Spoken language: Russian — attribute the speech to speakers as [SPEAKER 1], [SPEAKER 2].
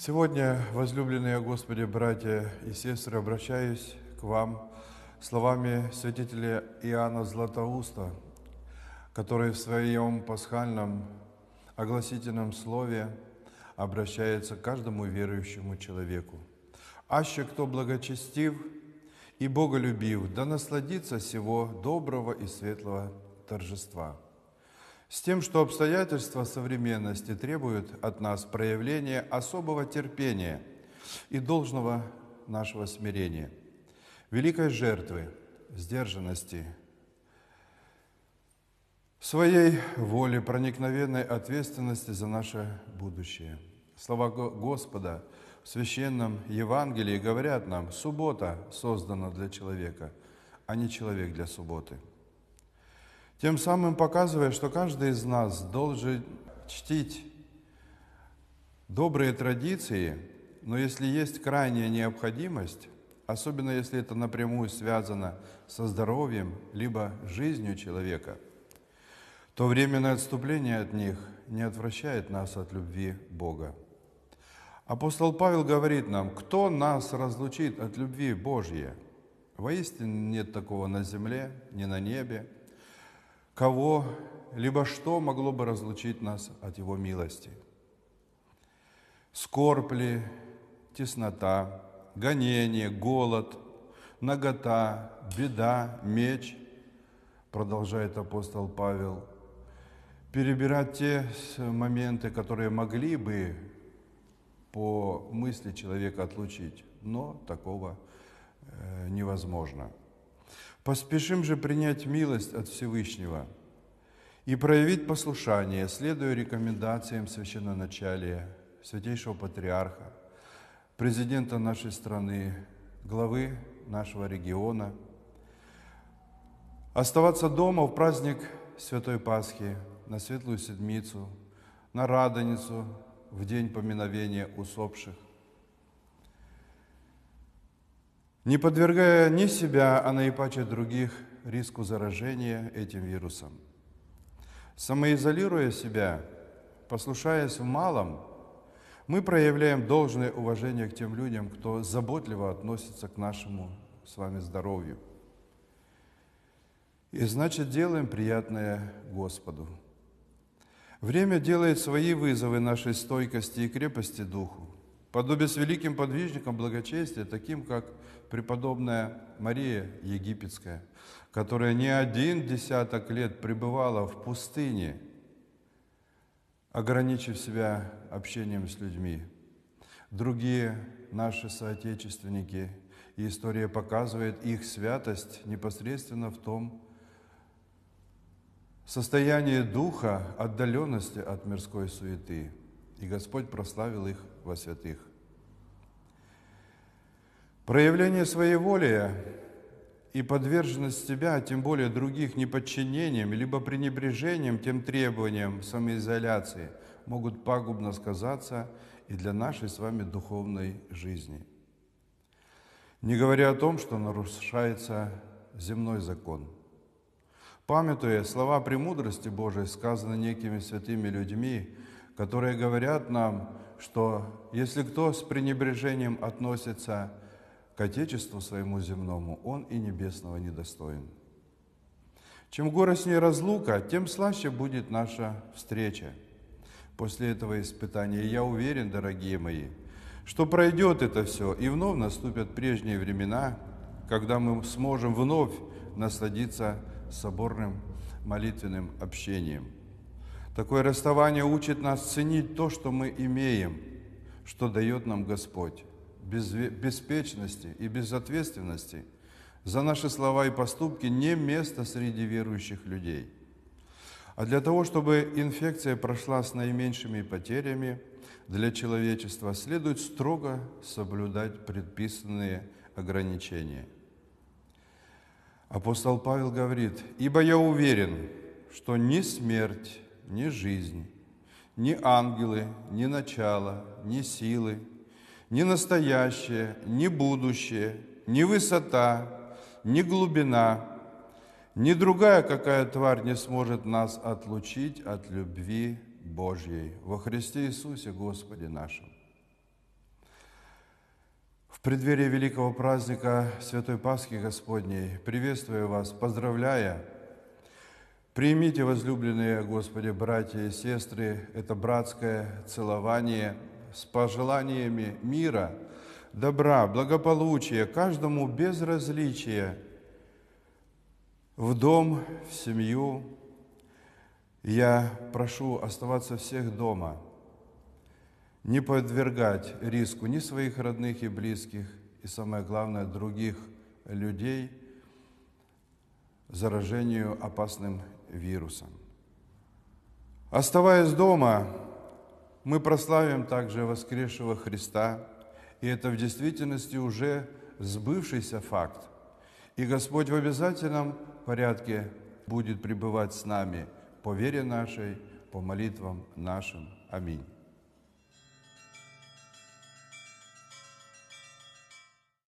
[SPEAKER 1] Сегодня, возлюбленные Господи, братья и сестры, обращаюсь к вам словами святителя Иоанна Златоуста, который в своем пасхальном огласительном слове обращается к каждому верующему человеку. «Аще кто благочестив и боголюбив, да насладится всего доброго и светлого торжества» с тем, что обстоятельства современности требуют от нас проявления особого терпения и должного нашего смирения, великой жертвы, сдержанности, своей воли, проникновенной ответственности за наше будущее. Слова Господа в священном Евангелии говорят нам, суббота создана для человека, а не человек для субботы – тем самым показывая, что каждый из нас должен чтить добрые традиции, но если есть крайняя необходимость, особенно если это напрямую связано со здоровьем либо жизнью человека, то временное отступление от них не отвращает нас от любви Бога. Апостол Павел говорит нам, кто нас разлучит от любви Божьей? Воистину нет такого на земле, ни на небе, кого, либо что могло бы разлучить нас от Его милости. Скорбь ли, теснота, гонение, голод, нагота, беда, меч, продолжает апостол Павел, перебирать те моменты, которые могли бы по мысли человека отлучить, но такого э, невозможно. Поспешим же принять милость от Всевышнего и проявить послушание, следуя рекомендациям священноначалия, святейшего патриарха, президента нашей страны, главы нашего региона. Оставаться дома в праздник Святой Пасхи, на Светлую Седмицу, на Радоницу, в день поминовения усопших. не подвергая ни себя, а наипаче других риску заражения этим вирусом. Самоизолируя себя, послушаясь в малом, мы проявляем должное уважение к тем людям, кто заботливо относится к нашему с вами здоровью. И значит, делаем приятное Господу. Время делает свои вызовы нашей стойкости и крепости духу. Подобие с великим подвижником благочестия, таким как преподобная Мария Египетская, которая не один десяток лет пребывала в пустыне, ограничив себя общением с людьми. Другие наши соотечественники, и история показывает их святость непосредственно в том состоянии духа отдаленности от мирской суеты – и Господь прославил их во святых. Проявление своей воли и подверженность себя, а тем более других неподчинением, либо пренебрежением тем требованиям самоизоляции могут пагубно сказаться и для нашей с вами духовной жизни. Не говоря о том, что нарушается земной закон. Памятуя слова премудрости Божией, сказанные некими святыми людьми, которые говорят нам, что если кто с пренебрежением относится к Отечеству своему земному, он и небесного недостоин. Чем горестнее разлука, тем слаще будет наша встреча после этого испытания. я уверен, дорогие мои, что пройдет это все, и вновь наступят прежние времена, когда мы сможем вновь насладиться соборным молитвенным общением – Такое расставание учит нас ценить то, что мы имеем, что дает нам Господь, без беспечности и безответственности – за наши слова и поступки не место среди верующих людей. А для того, чтобы инфекция прошла с наименьшими потерями для человечества, следует строго соблюдать предписанные ограничения. Апостол Павел говорит, «Ибо я уверен, что ни смерть, не жизнь, не ангелы, не начало, не силы, не настоящее, не будущее, не высота, не глубина, ни другая какая тварь не сможет нас отлучить от любви Божьей во Христе Иисусе Господе нашим. В преддверии великого праздника Святой Пасхи Господней приветствую вас, поздравляя Примите, возлюбленные Господи, братья и сестры, это братское целование с пожеланиями мира, добра, благополучия, каждому без различия в дом, в семью. Я прошу оставаться всех дома, не подвергать риску ни своих родных и близких, и самое главное, других людей – заражению опасным вирусом. Оставаясь дома, мы прославим также воскресшего Христа, и это в действительности уже сбывшийся факт. И Господь в обязательном порядке будет пребывать с нами по вере нашей, по молитвам нашим. Аминь.